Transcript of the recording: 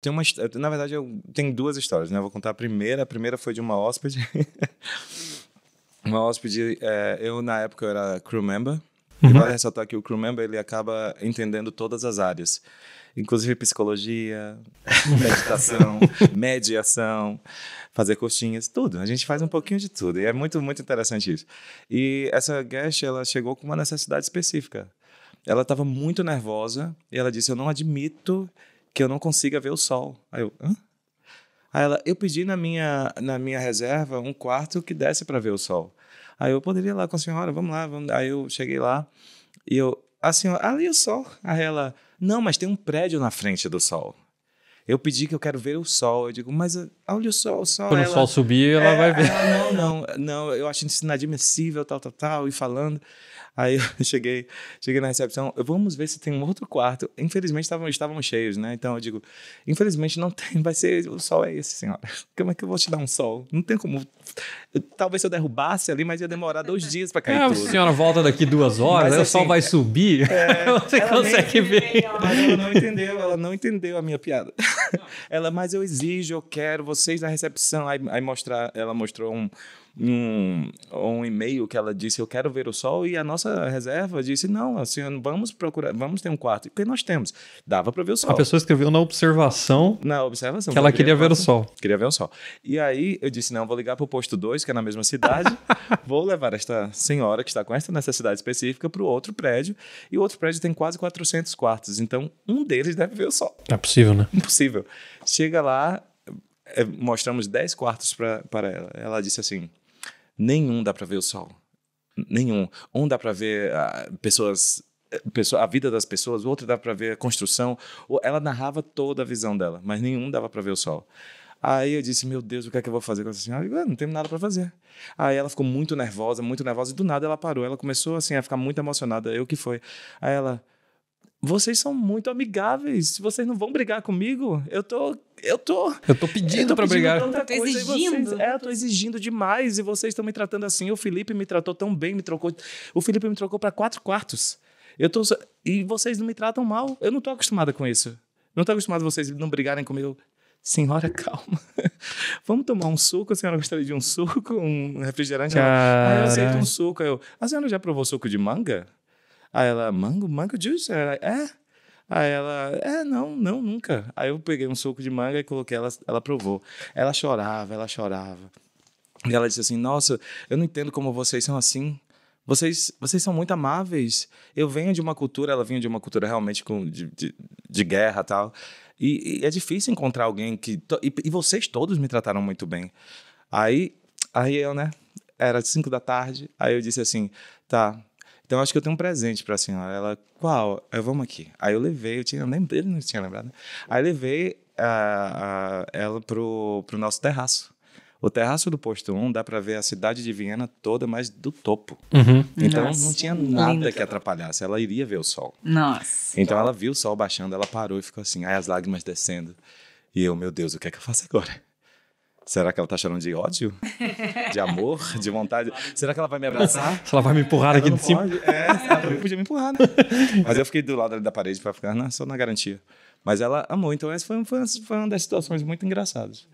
Tem uma, na verdade, eu tenho duas histórias, né? Eu vou contar a primeira. A primeira foi de uma hóspede. uma hóspede, é, eu na época eu era crew member. Uhum. E vale ressaltar que o crew member ele acaba entendendo todas as áreas, inclusive psicologia, meditação, mediação, fazer coxinhas, tudo. A gente faz um pouquinho de tudo e é muito, muito interessante isso. E essa guest, ela chegou com uma necessidade específica. Ela estava muito nervosa e ela disse: Eu não admito que eu não consiga ver o sol. Aí eu, hã? Aí ela, eu pedi na minha, na minha reserva um quarto que desse para ver o sol. Aí eu poderia ir lá com a senhora, vamos lá. Vamos. Aí eu cheguei lá e eu, a senhora, ali é o sol. Aí ela, não, mas tem um prédio na frente do sol. Eu pedi que eu quero ver o sol. Eu digo, mas ah, olha o sol, o sol. Quando ela, o sol subir, ela é, vai ver. Ela, não, não, não, eu acho isso inadmissível, tal, tal, tal, e falando. Aí eu cheguei, cheguei na recepção, vamos ver se tem um outro quarto. Infelizmente estavam, estavam cheios, né? Então eu digo, infelizmente não tem, vai ser, o sol é esse, senhora. Como é que eu vou te dar um sol? Não tem como. Eu, talvez se eu derrubasse ali, mas ia demorar dois dias para cair é, tudo. A senhora volta daqui duas horas, mas, assim, o sol assim, vai subir, é, você consegue ver. Ela não entendeu, ela não entendeu a minha piada. ela, mas eu exijo, eu quero, vocês na recepção. Aí, aí mostrar, ela mostrou um, um, um e-mail que ela disse, eu quero ver o sol, e a nossa reserva disse, não, assim, vamos procurar, vamos ter um quarto, porque nós temos. Dava para ver o sol. A pessoa escreveu na observação, na observação que ela queria, ver o sol. Queria ver o sol. E aí eu disse, não, vou ligar para o posto 2, que é na mesma cidade, vou levar esta senhora que está com essa necessidade específica para o outro prédio, e o outro prédio tem quase 400 quartos, então um deles deve ver o sol. É possível, né? Impossível incrível. Chega lá, é, mostramos 10 quartos para ela. Ela disse assim: nenhum dá para ver o sol. Nenhum. Um dá para ver ah, pessoas a vida das pessoas, o outro dá para ver a construção. Ela narrava toda a visão dela, mas nenhum dava para ver o sol. Aí eu disse, meu Deus, o que é que eu vou fazer com essa senhora? Eu, ah, não tenho nada para fazer. Aí ela ficou muito nervosa, muito nervosa, e do nada ela parou. Ela começou assim a ficar muito emocionada. Eu que foi. Aí ela, vocês são muito amigáveis. Se vocês não vão brigar comigo, eu tô. Eu tô. Eu tô pedindo para brigar. Tanta eu tô coisa exigindo. Vocês, é, eu tô exigindo demais. E vocês estão me tratando assim. O Felipe me tratou tão bem, me trocou. O Felipe me trocou para quatro quartos. Eu tô. E vocês não me tratam mal. Eu não tô acostumada com isso. Não tô acostumada vocês não brigarem comigo. Senhora, calma. Vamos tomar um suco? A senhora gostaria de um suco? Um refrigerante? Ah, eu aceito um suco. eu, a senhora já provou suco de manga? Aí ela, mango, mango juice? Ela, é? Aí ela, é, não, não, nunca. Aí eu peguei um suco de manga e coloquei, ela, ela provou. Ela chorava, ela chorava. E ela disse assim: Nossa, eu não entendo como vocês são assim. Vocês, vocês são muito amáveis. Eu venho de uma cultura, ela vinha de uma cultura realmente com, de, de, de guerra tal. E, e, é difícil encontrar alguém que. To, e, e, vocês todos me trataram muito bem. Aí, aí eu, né? Era cinco da tarde, aí eu disse assim: tá, então acho que eu tenho um presente para a senhora. Ela, qual? Eu, vamos aqui. Aí eu levei, eu tinha lembrado, não tinha lembrado. Né? Aí levei a, ah, ah, ela pro, pro nosso terraço. O terraço do posto 1 dá para ver a cidade de Viena toda, mas do topo. Uhum. Então Nossa, não tinha nada lindo. que atrapalhasse. Ela iria ver o sol. Nossa. Então ela viu o sol baixando, ela parou e ficou assim, aí as lágrimas descendo. E eu, meu Deus, o que é que eu faço agora? Será que ela tá chorando de ódio? De amor? De vontade? Será que ela vai me abraçar? Se ela vai me empurrar ela aqui de cima? Pode. É, ela podia me empurrar, né? Mas eu fiquei do lado da parede para ficar só na garantia. Mas ela amou, então essa foi, foi, foi uma das situações muito engraçadas.